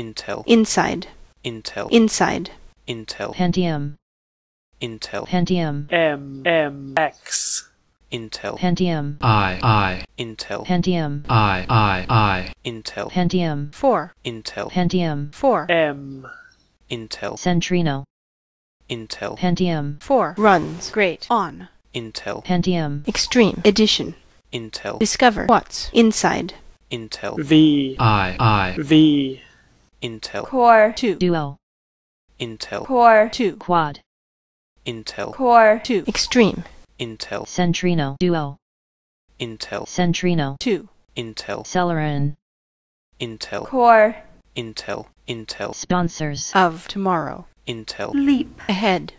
Intel. Inside. Intel. Inside. Intel. Pentium. Intel. Pentium. M M X. Intel. Pentium. I I. Intel. Pentium. I I I. Intel. Pentium. 4. Intel. Pentium. 4. M. Intel. Centrino. Intel. Pentium. 4. Runs. Great. On. Intel. Pentium. Extreme. Edition. Intel. Discover. What's. Inside. Intel. V. I I. V. Intel Core 2 Duo Intel Core 2 Quad Intel Core 2 Extreme Intel Centrino Duo Intel Centrino 2 Intel Celeron Intel Core Intel Intel Sponsors of Tomorrow Intel Leap Ahead